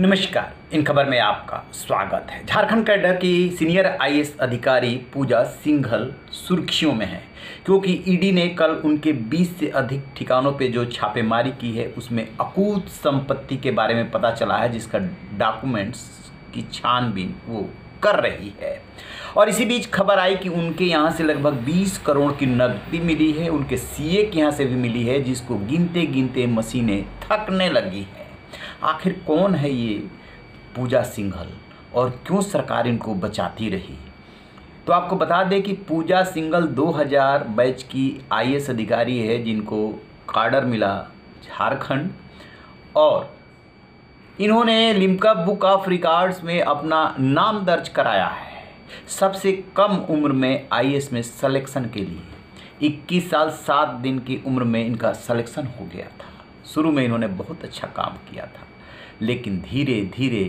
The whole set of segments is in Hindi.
नमस्कार इन खबर में आपका स्वागत है झारखंड कैडर की सीनियर आईएएस अधिकारी पूजा सिंघल सुर्खियों में है क्योंकि ईडी ने कल उनके 20 से अधिक ठिकानों पे जो छापेमारी की है उसमें अकूत संपत्ति के बारे में पता चला है जिसका डॉक्यूमेंट्स की छानबीन वो कर रही है और इसी बीच खबर आई कि उनके यहाँ से लगभग 20 करोड़ की नकदी मिली है उनके सीए के यहाँ से भी मिली है जिसको गिनते गिनते मशीनें थकने लगी है आखिर कौन है ये पूजा सिंघल और क्यों सरकार इनको बचाती रही तो आपको बता दें कि पूजा सिंघल 2000 बैच की आईएएस अधिकारी है जिनको कार्डर मिला झारखंड और इन्होंने लिम्का बुक ऑफ रिकॉर्ड्स में अपना नाम दर्ज कराया है सबसे कम उम्र में आईएएस में सलेक्शन के लिए 21 साल 7 दिन की उम्र में इनका सलेक्शन हो गया था शुरू में इन्होंने बहुत अच्छा काम किया था लेकिन धीरे धीरे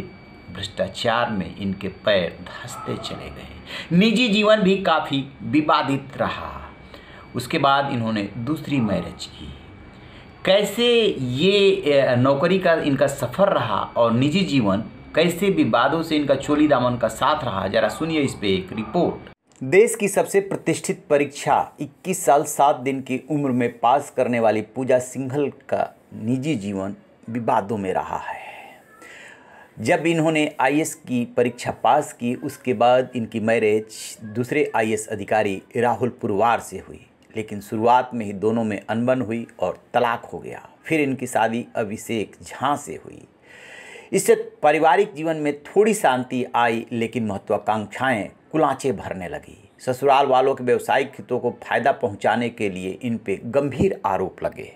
भ्रष्टाचार में इनके पैर धंसते चले गए निजी जीवन भी काफ़ी विवादित रहा उसके बाद इन्होंने दूसरी मैरिज की कैसे ये नौकरी का इनका सफ़र रहा और निजी जीवन कैसे विवादों से इनका चोली दामन का साथ रहा जरा सुनिए इस पर एक रिपोर्ट देश की सबसे प्रतिष्ठित परीक्षा 21 साल 7 दिन की उम्र में पास करने वाली पूजा सिंघल का निजी जीवन विवादों में रहा है जब इन्होंने आई की परीक्षा पास की उसके बाद इनकी मैरिज दूसरे आई अधिकारी राहुल पुरवार से हुई लेकिन शुरुआत में ही दोनों में अनबन हुई और तलाक हो गया फिर इनकी शादी अभिषेक झा से हुई इससे पारिवारिक जीवन में थोड़ी शांति आई लेकिन महत्वाकांक्षाएं कुलाचे भरने लगी ससुराल वालों के व्यवसायिक हितों को फायदा पहुंचाने के लिए इन पे गंभीर आरोप लगे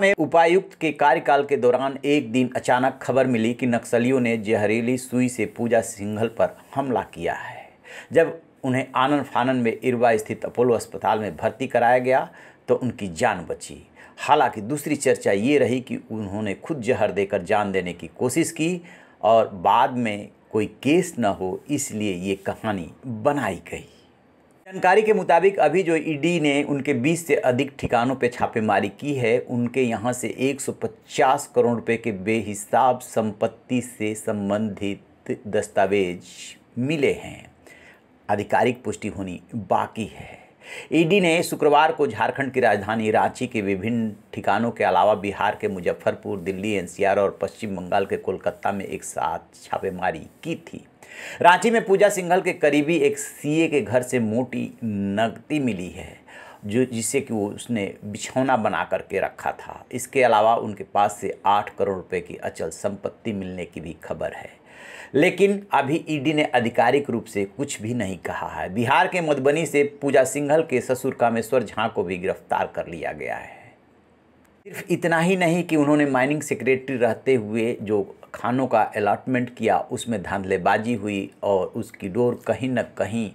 में उपायुक्त के कार्यकाल के दौरान एक दिन अचानक खबर मिली कि नक्सलियों ने जहरीली सुई से पूजा सिंघल पर हमला किया है जब उन्हें आनन फानन में इरवा स्थित अपोलो अस्पताल में भर्ती कराया गया तो उनकी जान बची हालांकि दूसरी चर्चा ये रही कि उन्होंने खुद जहर देकर जान देने की कोशिश की और बाद में कोई केस न हो इसलिए ये कहानी बनाई गई जानकारी के मुताबिक अभी जो ईडी e ने उनके 20 से अधिक ठिकानों पर छापेमारी की है उनके यहाँ से 150 करोड़ रुपए के बेहिसाब संपत्ति से संबंधित दस्तावेज मिले हैं आधिकारिक पुष्टि होनी बाकी है ईडी ने शुक्रवार को झारखंड की राजधानी रांची के विभिन्न ठिकानों के अलावा बिहार के मुजफ्फरपुर दिल्ली एनसीआर और पश्चिम बंगाल के कोलकाता में एक साथ छापेमारी की थी रांची में पूजा सिंघल के करीबी एक सीए के घर से मोटी नकदी मिली है जो जिससे कि वो उसने बिछौना बना करके रखा था इसके अलावा उनके पास से आठ करोड़ रुपए की अचल संपत्ति मिलने की भी खबर है लेकिन अभी ईडी ने आधिकारिक रूप से कुछ भी नहीं कहा है बिहार के मधुबनी से पूजा सिंघल के ससुर कामेश्वर झा को भी गिरफ्तार कर लिया गया है सिर्फ इतना ही नहीं कि उन्होंने माइनिंग सेक्रेटरी रहते हुए जो खानों का अलाटमेंट किया उसमें धांधलेबाजी हुई और उसकी डोर कहीं न कहीं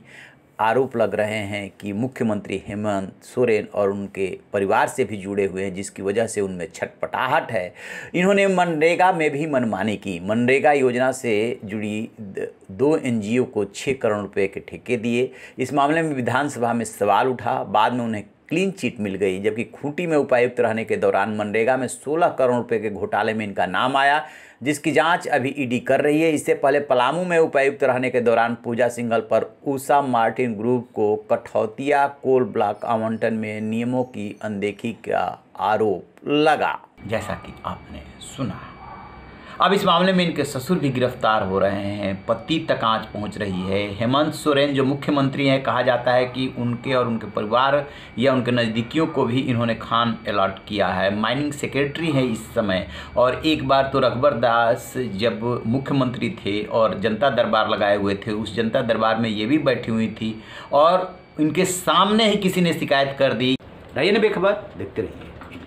आरोप लग रहे हैं कि मुख्यमंत्री हेमंत सोरेन और उनके परिवार से भी जुड़े हुए हैं जिसकी वजह से उनमें छटपटाहट है इन्होंने मनरेगा में भी मनमानी की मनरेगा योजना से जुड़ी दो एनजीओ को छः करोड़ रुपए के ठेके दिए इस मामले में विधानसभा में सवाल उठा बाद में उन्हें क्लीन चिट मिल गई जबकि खूंटी में उपायुक्त रहने के दौरान मनरेगा में 16 करोड़ रुपए के घोटाले में इनका नाम आया जिसकी जांच अभी ईडी कर रही है इससे पहले पलामू में उपायुक्त रहने के दौरान पूजा सिंघल पर उषा मार्टिन ग्रुप को कठौतिया कोल ब्लॉक आवंटन में नियमों की अनदेखी का आरोप लगा जैसा कि आपने सुना अब इस मामले में इनके ससुर भी गिरफ्तार हो रहे हैं पति तक आँच पहुँच रही है हेमंत सोरेन जो मुख्यमंत्री हैं कहा जाता है कि उनके और उनके परिवार या उनके नज़दीकियों को भी इन्होंने खान अलॉट किया है माइनिंग सेक्रेटरी हैं इस समय और एक बार तो रघुबर दास जब मुख्यमंत्री थे और जनता दरबार लगाए हुए थे उस जनता दरबार में ये भी बैठी हुई थी और इनके सामने ही किसी ने शिकायत कर दी रहिए ना बेखबर देखते रहिए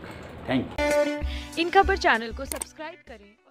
थैंक यू इन खबर चैनल को सब्सक्राइब करें